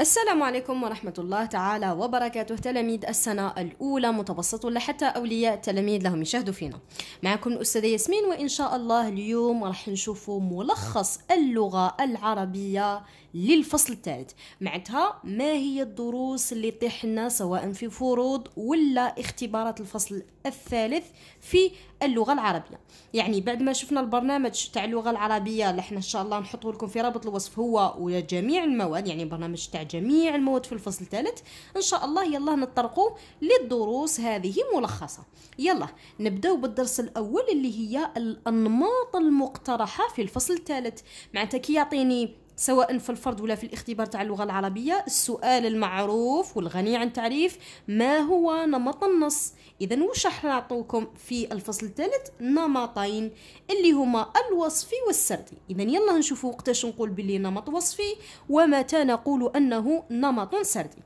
السلام عليكم ورحمة الله تعالى وبركاته تلاميذ السنة الأولى متوسط ولا حتى أولياء التلاميذ لهم يشاهدوا فينا معكم الأستاذة ياسمين وإن شاء الله اليوم راح نشوفوا ملخص اللغة العربية للفصل الثالث معناتها ما هي الدروس اللي طيح لنا سواء في فروض ولا اختبارات الفصل الثالث في اللغه العربيه يعني بعد ما شفنا البرنامج تاع اللغه العربيه اللي احنا ان شاء الله نحطه لكم في رابط الوصف هو وجميع المواد يعني برنامج تاع جميع المواد في الفصل الثالث ان شاء الله يلا نطرقوا للدروس هذه ملخصه يلا نبداو بالدرس الاول اللي هي الانماط المقترحه في الفصل الثالث معناتها كي يعطيني سواء في الفرض ولا في الاختبار تاع اللغه العربيه السؤال المعروف والغني عن تعريف ما هو نمط النص اذا واش راح نعطوكم في الفصل الثالث نمطين اللي هما الوصفي والسردي اذا يلا نشوفوا وقتاش نقول بلي نمط وصفي ومتى نقول انه نمط سردي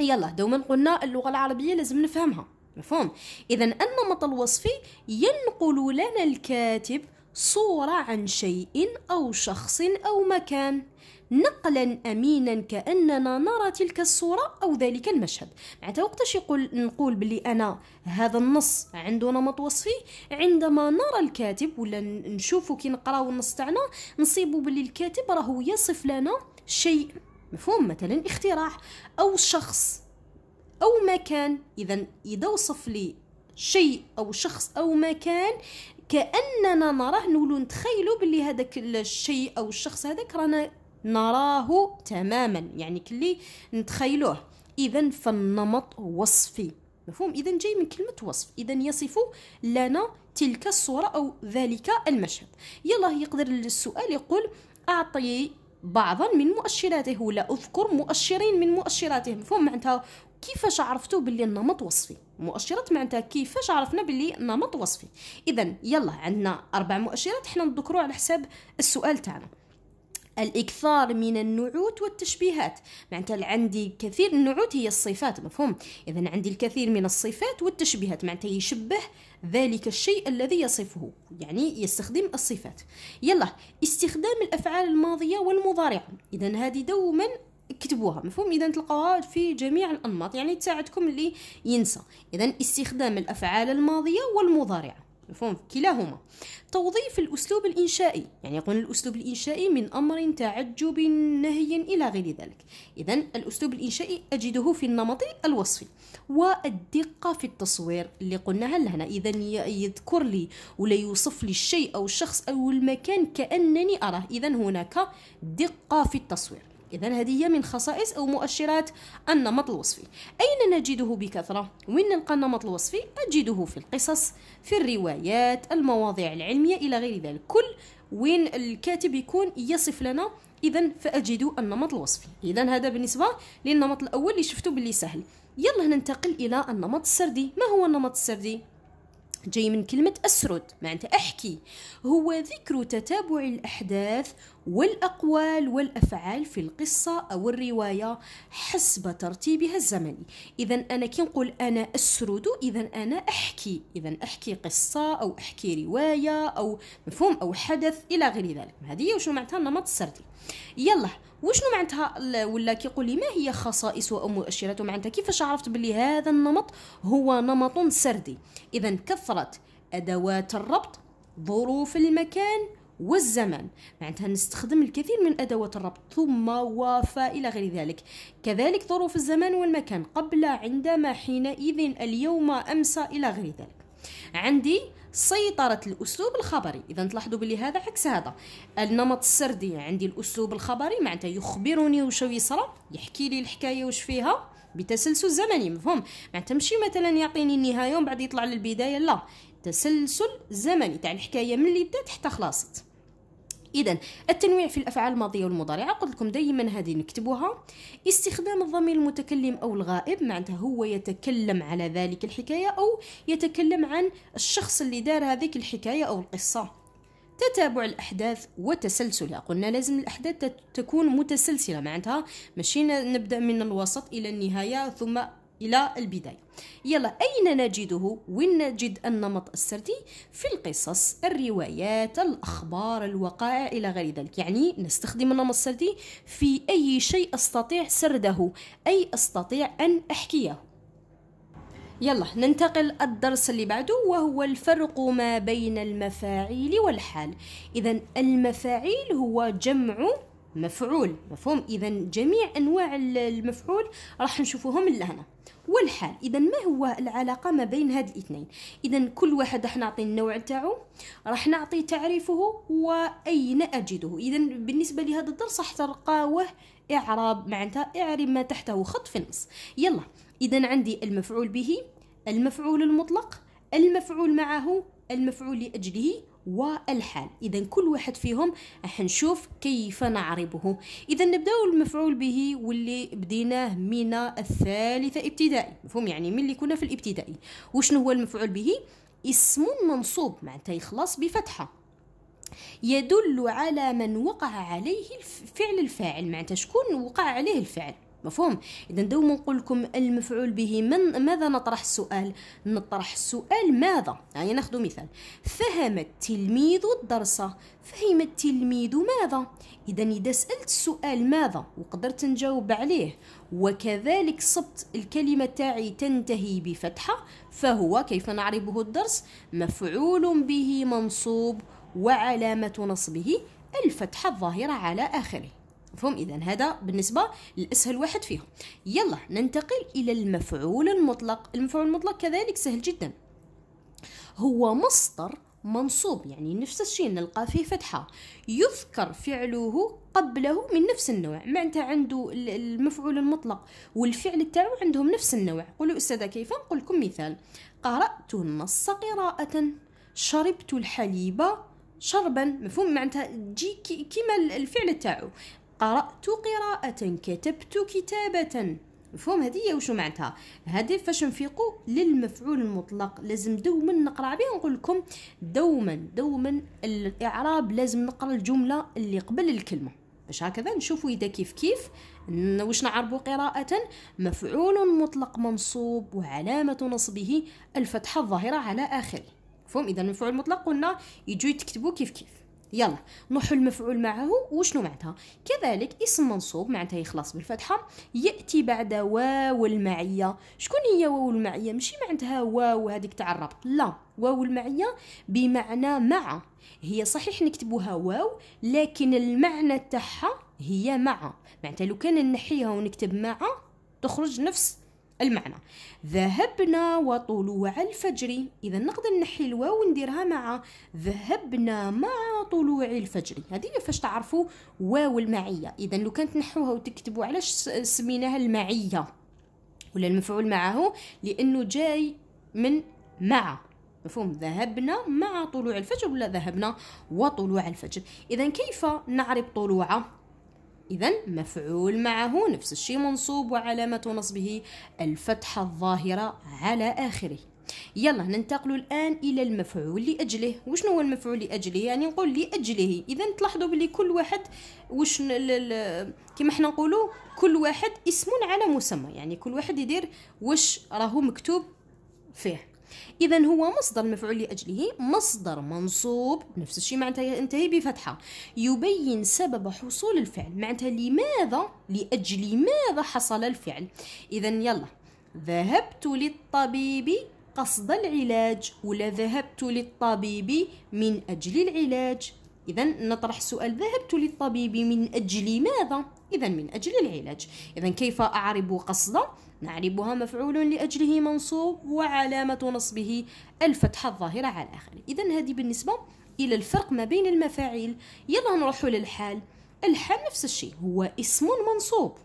يلا دوما قلنا اللغه العربيه لازم نفهمها مفهوم اذا النمط الوصفي ينقل لنا الكاتب صورة عن شيء أو شخص أو مكان نقلا امينا كاننا نرى تلك الصوره او ذلك المشهد معناتها وقتاش يقول نقول بلي انا هذا النص عنده نمط وصفي عندما نرى الكاتب ولا نشوفه كي نقراو النص تاعنا نصيبو بلي الكاتب راهو يصف لنا شيء مفهوم مثلا اختراع او شخص او مكان اذا اذا وصف لي شيء او شخص او مكان كاننا نراه نولو نتخيلوا باللي هذاك الشيء او الشخص هذاك رانا نراه تماما يعني كلي نتخيلوه اذا فالنمط وصفي مفهوم اذا جاي من كلمه وصف اذا يصف لنا تلك الصوره او ذلك المشهد يلا يقدر السؤال يقول اعطي بعضا من مؤشراته ولا اذكر مؤشرين من مؤشراته مفهوم معناتها كيفاش عرفتوا باللي النمط وصفي مؤشرات معناتها كيفاش عرفنا باللي النمط وصفي اذا يلا عندنا اربع مؤشرات حنا نذكروا على حساب السؤال تاعنا الاكثار من النعوت والتشبيهات معناتها عندي كثير النعوت هي الصفات مفهوم اذا عندي الكثير من الصفات والتشبيهات معناتها يشبه ذلك الشيء الذي يصفه يعني يستخدم الصفات يلا استخدام الافعال الماضيه والمضارعه اذا هذه دوما كتبوها مفهوم اذا تلقاوها في جميع الانماط يعني تساعدكم اللي ينسى اذا استخدام الافعال الماضيه والمضارعه مفهوم كلاهما توظيف الأسلوب الإنشائي يعني يقول الأسلوب الإنشائي من أمر تعجب نهي إلى غير ذلك إذا الأسلوب الإنشائي أجده في النمط الوصفي والدقة في التصوير اللي قلناها لهنا إذا يذكر لي ولا يوصف لي الشيء أو الشخص أو المكان كأنني أراه إذا هناك دقة في التصوير إذا هذه هي من خصائص أو مؤشرات النمط الوصفي أين نجده بكثرة؟ وين نلقى النمط الوصفي؟ نجده في القصص في الروايات المواضيع العلمية إلى غير ذلك كل وين الكاتب يكون يصف لنا إذا فأجد النمط الوصفي إذا هذا بالنسبة للنمط الأول اللي شفته باللي سهل يلا ننتقل إلى النمط السردي ما هو النمط السردي؟ جاي من كلمة أسرد معناتها أحكي هو ذكر تتابع الأحداث والأقوال والأفعال في القصة أو الرواية حسب ترتيبها الزمني إذا أنا كي نقول أنا أسرد إذا أنا أحكي إذا أحكي قصة أو أحكي رواية أو مفهوم أو حدث إلى غير ذلك هذه وشنو معناتها النمط السردي يلا وشنو معناتها ولا كيقول لي ما هي خصائص مؤشراته معناتها كيفاش عرفت بلي هذا النمط هو نمط سردي اذا كثرت ادوات الربط ظروف المكان والزمان معناتها نستخدم الكثير من أدوات الربط ثم وفا إلى غير ذلك كذلك ظروف الزمان والمكان قبل عندما حينئذ اليوم أمس إلى غير ذلك عندي سيطرة الأسلوب الخبري إذا تلاحظوا بلي هذا عكس هذا النمط السردي عندي الأسلوب الخبري معناتها يخبرني وش يصرى يحكي لي الحكاية وش فيها بتسلسل زمني مفهوم معناتها ماشي مثلا يعطيني النهاية ومن بعد يطلع للبداية لا تسلسل زمني تاع الحكاية من اللي بدات حتى خلاصت اذا التنويع في الافعال الماضيه والمضارعه قلت لكم دائما هذه نكتبوها استخدام الضمير المتكلم او الغائب معناتها هو يتكلم على ذلك الحكايه او يتكلم عن الشخص اللي دار هذيك الحكايه او القصه تتابع الأحداث وتسلسلها قلنا لازم الأحداث تكون متسلسلة معناتها ماشي نبدأ من الوسط إلى النهاية ثم إلى البداية يلا أين نجده؟ وين نجد النمط السردي؟ في القصص، الروايات، الأخبار، الوقائع إلى غير ذلك يعني نستخدم النمط السردي في أي شيء أستطيع سرده أي أستطيع أن أحكيه يلا ننتقل الدرس اللي بعده وهو الفرق ما بين المفاعيل والحال إذا المفاعيل هو جمع مفعول مفهوم اذا جميع انواع المفعول راح نشوفوهم لهنا والحال اذا ما هو العلاقه ما بين هاد الاثنين اذا كل واحد راح نعطي النوع تاعو راح نعطي تعريفه واين اجده اذا بالنسبه لهذا الدرس راح تلقاوه اعراب معناتها اعرب ما تحته خط في النص يلا اذا عندي المفعول به المفعول المطلق المفعول معه المفعول لأجله والحال إذا كل واحد فيهم راح نشوف كيف نعربه إذا نبداو المفعول به واللي بديناه من الثالثة ابتدائي مفهوم يعني من اللي كنا في الابتدائي وشنو هو المفعول به اسم منصوب معناتها يخلص بفتحة يدل على من وقع عليه الفعل الفاعل معناتها شكون وقع عليه الفعل مفهوم اذا دوما نقول لكم المفعول به من ماذا نطرح السؤال نطرح السؤال ماذا يعني ناخذ مثال فهم التلميذ الدرس فهم التلميذ ماذا اذا اذا سالت السؤال ماذا وقدرت نجاوب عليه وكذلك صبت الكلمه تاعي تنتهي بفتحه فهو كيف نعربه الدرس مفعول به منصوب وعلامه نصبه الفتحه الظاهره على اخره مفهوم اذا هذا بالنسبه لاسهل واحد فيهم يلا ننتقل الى المفعول المطلق المفعول المطلق كذلك سهل جدا هو مصدر منصوب يعني نفس الشيء نلقى فيه فتحة يذكر فعله قبله من نفس النوع معناتها عنده المفعول المطلق والفعل تاعو عندهم نفس النوع قولوا أستاذة كيف نقول لكم مثال قرأت النص قراءة شربت الحليب شربا مفهوم معناتها تجي كيما الفعل تاعو قرأت قراءة كتبت كتابة مفهوم هذه وشو معناتها هذه فاش نفيقوا للمفعول المطلق لازم دوما نقرا به نقول لكم دوما دوما الاعراب لازم نقرا الجمله اللي قبل الكلمه باش هكذا نشوفوا اذا كيف كيف واش نعربوا قراءة مفعول مطلق منصوب وعلامة نصبه الفتحة الظاهرة على آخره مفهوم إذا المفعول المطلق قلنا يجوا يتكتبوا كيف كيف يلا نروحوا المفعول معه وشنو معناتها كذلك اسم منصوب معناتها يخلص بالفتحه ياتي بعد واو المعيه شكون هي واو المعيه ماشي معناتها واو هذيك تاع الربط لا واو المعيه بمعنى مع هي صحيح نكتبوها واو لكن المعنى تاعها هي مع معناتها لو كان نحيها ونكتب مع تخرج نفس المعنى ذهبنا وطلوع الفجر اذا نقدر نحي الواو ونديرها مع ذهبنا مع طلوع الفجر هذه فاش تعرفوا واو المعيه اذا لو كانت نحوها وتكتبوا علاش سميناها المعيه ولا المفعول معه لانه جاي من مع مفهوم ذهبنا مع طلوع الفجر ولا ذهبنا وطلوع الفجر اذا كيف نعرب طلوع إذا مفعول معه نفس الشيء منصوب وعلامة نصبه الفتحة الظاهرة على آخره يلا ننتقل الآن إلى المفعول لأجله وشنو هو المفعول لأجله يعني نقول لأجله إذا تلاحظوا بلي كل واحد وش كما حنا نقولوا كل واحد اسم على مسمى يعني كل واحد يدير وش راهو مكتوب فيه إذا هو مصدر مفعول لأجله مصدر منصوب نفس الشيء معناتها ينتهي بفتحة يبين سبب حصول الفعل معناتها لماذا لأجل ماذا حصل الفعل إذا يلا ذهبت للطبيب قصد العلاج ولا ذهبت للطبيب من أجل العلاج إذا نطرح سؤال ذهبت للطبيب من أجل ماذا؟ إذا من أجل العلاج إذا كيف أعرب قصد نعربها مفعول لأجله منصوب وعلامة نصبه الفتحة الظاهرة على آخره إذا هذه بالنسبة إلى الفرق ما بين المفاعيل يلا نروح للحال الحال نفس الشيء هو اسم منصوب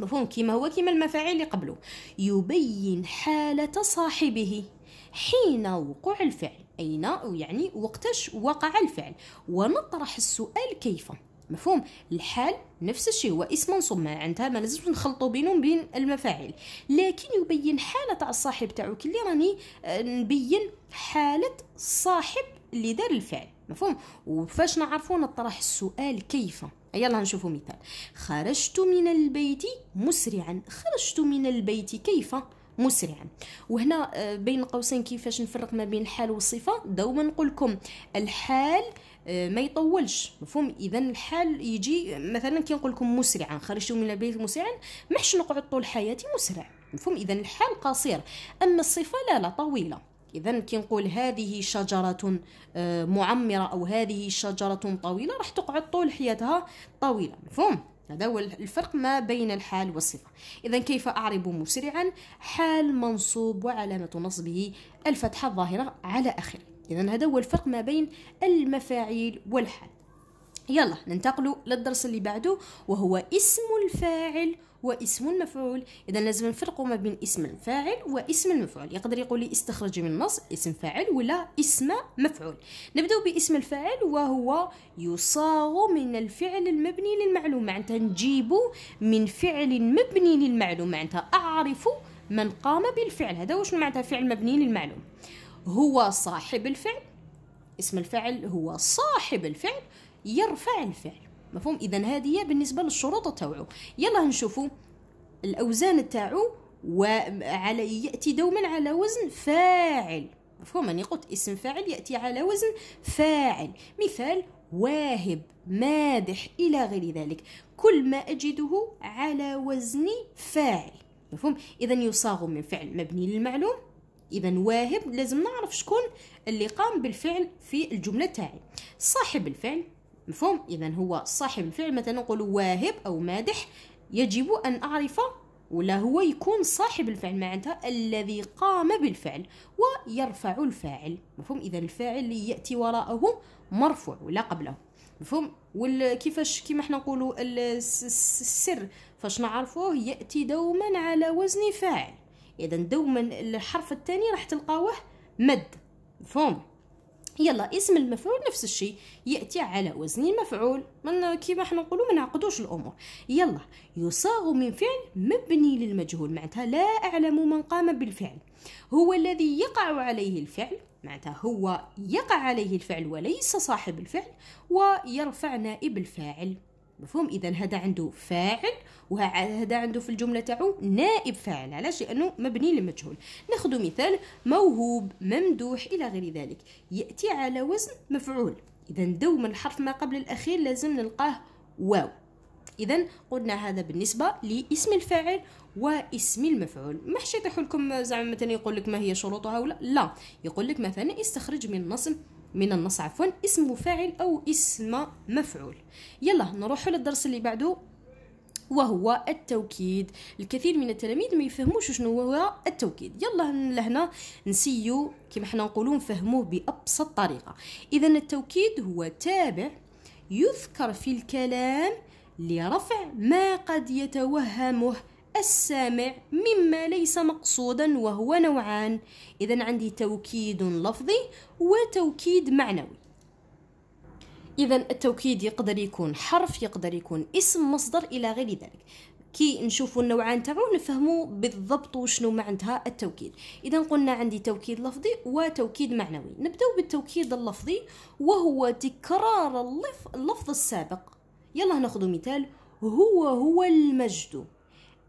مفهوم كما هو كما المفاعيل اللي قبله يبين حالة صاحبه حين وقوع الفعل أين يعني وقتاش وقع الفعل ونطرح السؤال كيف مفهوم الحال نفس الشيء هو اسم منصوب معناتها ما لازمش نخلطوا بينهم بين المفاعل لكن يبين حاله تاع الصاحب تاعو اللي راني آه، نبين حاله الصاحب اللي دار الفعل مفهوم وفاش نعرفوا نطرح السؤال كيف يلا نشوفوا مثال خرجت من البيت مسرعا خرجت من البيت كيف مسرعا وهنا آه، بين قوسين كيفاش نفرق ما بين الحال والصفه دوما نقول لكم الحال آه، ما يطولش مفهوم اذا الحال يجي مثلا كي نقول لكم مسرعا خرجتوا من البيت مسرعا ما حش نقعد طول حياتي مسرع مفهوم اذا الحال قصير اما الصفه لا لا طويله اذا كي نقول هذه شجره آه، معمره او هذه شجره طويله راح تقعد طول حياتها طويله مفهوم هذا هو الفرق ما بين الحال والصفة إذا كيف أعرب مسرعا حال منصوب وعلامة نصبه الفتحة الظاهرة على آخره إذا هذا هو الفرق ما بين المفاعيل والحال يلا ننتقل للدرس اللي بعده وهو اسم الفاعل واسم المفعول اذا لازم نفرقوا ما بين اسم الفاعل واسم المفعول يقدر يقول لي استخرجي من النص اسم فاعل ولا اسم مفعول نبدا باسم الفاعل وهو يصاغ من الفعل المبني للمعلوم معناتها نجيبو من فعل مبني للمعلوم معناتها اعرف من قام بالفعل هذا واش معناتها فعل مبني للمعلوم هو صاحب الفعل اسم الفعل هو صاحب الفعل يرفع الفعل مفهوم اذا هذه بالنسبه للشروط تاعو يلا نشوفوا الاوزان تاعو وعلى ياتي دوما على وزن فاعل مفهوم أني قلت اسم فاعل يأتي على وزن فاعل مثال واهب مادح إلى غير ذلك كل ما أجده على وزن فاعل مفهوم إذا يصاغ من فعل مبني للمعلوم اذا واهب لازم نعرف شكون اللي قام بالفعل في الجمله تاعي صاحب الفعل مفهوم اذا هو صاحب الفعل مثلا نقول واهب او مادح يجب ان اعرف ولا هو يكون صاحب الفعل معناتها الذي قام بالفعل ويرفع الفاعل مفهوم اذا الفاعل اللي ياتي وراءه مرفوع ولا قبله مفهوم وكيفاش كيما حنا نقولوا السر فاش نعرفوه ياتي دوما على وزن فاعل اذا دوما الحرف الثاني راح تلقاوه مد مفهوم يلا اسم المفعول نفس الشيء ياتي على وزن المفعول من كيما حنا نقولوا ما نعقدوش الامور يلا يصاغ من فعل مبني للمجهول معناتها لا اعلم من قام بالفعل هو الذي يقع عليه الفعل معناتها هو يقع عليه الفعل وليس صاحب الفعل ويرفع نائب الفاعل مفهوم اذا هذا عنده فاعل وهذا عنده في الجمله تاعو نائب فاعل علاش لانه مبني للمجهول ناخذ مثال موهوب ممدوح الى غير ذلك ياتي على وزن مفعول اذا دوما الحرف ما قبل الاخير لازم نلقاه واو اذا قلنا هذا بالنسبه لاسم الفاعل واسم المفعول ما حشيت لكم زعما مثلا يقول لك ما هي شروطها ولا لا يقول لك مثلا استخرج من النصب من النص عفوا اسم فاعل او اسم مفعول يلا نروحوا للدرس اللي بعده وهو التوكيد الكثير من التلاميذ ما يفهموش شنو هو التوكيد يلا لهنا نسيو كما حنا نقولوا نفهموه بابسط طريقه اذا التوكيد هو تابع يذكر في الكلام لرفع ما قد يتوهمه السامع مما ليس مقصودا وهو نوعان إذا عندي توكيد لفظي وتوكيد معنوي إذا التوكيد يقدر يكون حرف يقدر يكون اسم مصدر إلى غير ذلك كي نشوفوا النوعان تاعو نفهموا بالضبط وشنو معناتها التوكيد اذا قلنا عندي توكيد لفظي وتوكيد معنوي نبداو بالتوكيد اللفظي وهو تكرار اللفظ السابق يلا ناخذ مثال هو هو المجد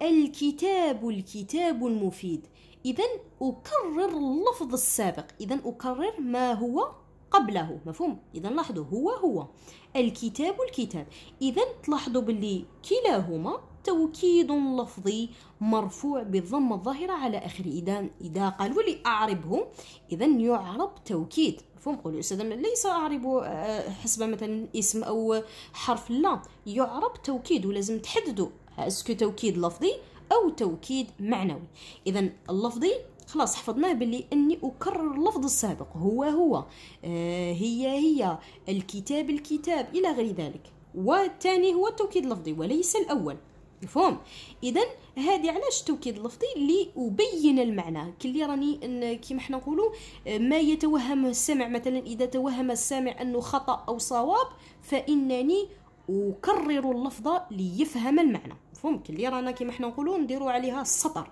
الكتاب الكتاب المفيد إذا أكرر اللفظ السابق إذا أكرر ما هو قبله مفهوم إذا لاحظوا هو هو الكتاب الكتاب إذا تلاحظوا باللي كلاهما توكيد لفظي مرفوع بالضم الظاهرة على آخره إذا إذا قالوا لي أعربه إذا يعرب توكيد مفهوم قولوا أستاذ ليس أعرب آه، حسب مثلا اسم أو حرف لا يعرب توكيد ولازم تحددوا اسكو توكيد لفظي او توكيد معنوي اذا اللفظي خلاص حفظناه باللي اني اكرر اللفظ السابق هو هو آه هي هي الكتاب الكتاب الى غير ذلك والثاني هو التوكيد اللفظي وليس الاول مفهوم اذا هذه علاش التوكيد اللفظي اللي المعنى كلي راني كيما حنا نقولوا آه، ما يتوهم السامع مثلا اذا توهم السامع انه خطا او صواب فانني اكرر اللفظ ليفهم المعنى فهمت اللي رانا كيما حنا نقولوا نديروا عليها السطر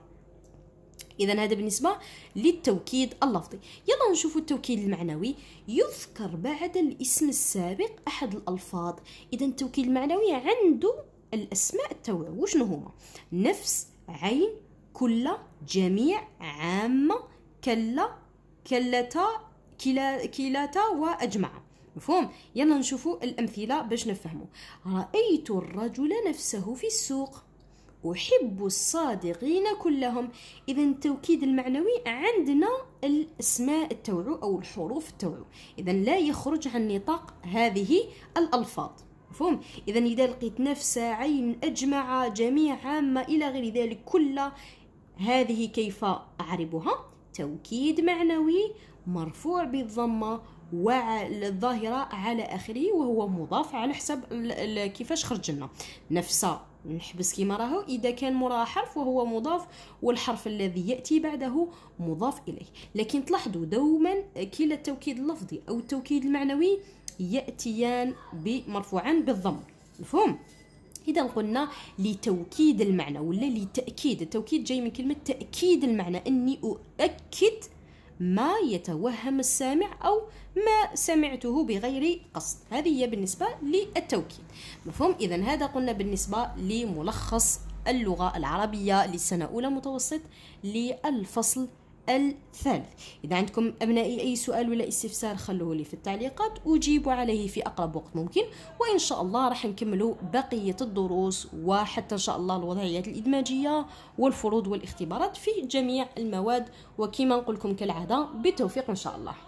اذا هذا بالنسبه للتوكيد اللفظي يلا نشوفوا التوكيد المعنوي يذكر بعد الاسم السابق احد الالفاظ اذا التوكيد المعنوي عنده الاسماء التوع وشنو هما نفس عين كل جميع عامه كلا كلتا كلا كلاتا واجمع مفهوم يلا نشوفوا الامثله باش نفهموا رايت الرجل نفسه في السوق احب الصادقين كلهم اذا التوكيد المعنوي عندنا الاسماء التوعو او الحروف التوعو اذا لا يخرج عن نطاق هذه الالفاظ مفهوم اذا اذا لقيت نفس عين اجمع جميع عامه الى غير ذلك كل هذه كيف اعربها توكيد معنوي مرفوع بالضمة والظاهرة على آخره وهو مضاف على حسب كيفاش خرج لنا نفس نحبس كيما راهو اذا كان مرا حرف وهو مضاف والحرف الذي ياتي بعده مضاف اليه لكن تلاحظوا دوما كلا التوكيد اللفظي او التوكيد المعنوي ياتيان بمرفوعان بالضم مفهوم اذا قلنا لتوكيد المعنى ولا لتاكيد التوكيد جاي من كلمه تاكيد المعنى اني اؤكد ما يتوهم السامع أو ما سمعته بغير قصد هذه هي بالنسبة للتوكيد مفهوم إذا هذا قلنا بالنسبة لملخص اللغة العربية لسنة أولى متوسط للفصل الثالث إذا عندكم أبنائي أي سؤال ولا استفسار خلوه لي في التعليقات وجيبوا عليه في أقرب وقت ممكن وإن شاء الله راح نكملوا بقية الدروس وحتى إن شاء الله الوضعيات الإدماجية والفروض والاختبارات في جميع المواد وكما نقول لكم كالعادة بالتوفيق إن شاء الله